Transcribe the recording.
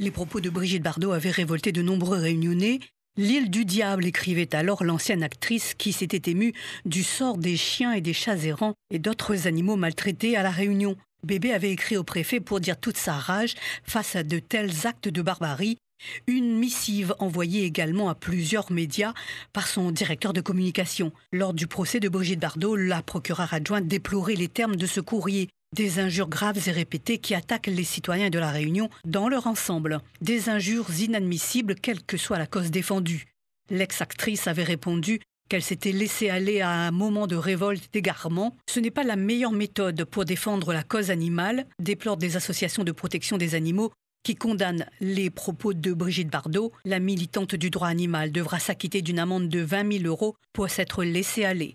Les propos de Brigitte Bardot avaient révolté de nombreux réunionnais. L'île du diable, écrivait alors l'ancienne actrice qui s'était émue du sort des chiens et des chats errants et d'autres animaux maltraités à La Réunion. Bébé avait écrit au préfet pour dire toute sa rage face à de tels actes de barbarie. Une missive envoyée également à plusieurs médias par son directeur de communication. Lors du procès de Brigitte Bardot, la procureure adjointe déplorait les termes de ce courrier. Des injures graves et répétées qui attaquent les citoyens de la Réunion dans leur ensemble. Des injures inadmissibles quelle que soit la cause défendue. L'ex-actrice avait répondu qu'elle s'était laissée aller à un moment de révolte d'égarement. Ce n'est pas la meilleure méthode pour défendre la cause animale, déplorent des associations de protection des animaux qui condamnent les propos de Brigitte Bardot, la militante du droit animal devra s'acquitter d'une amende de 20 000 euros pour s'être laissée aller.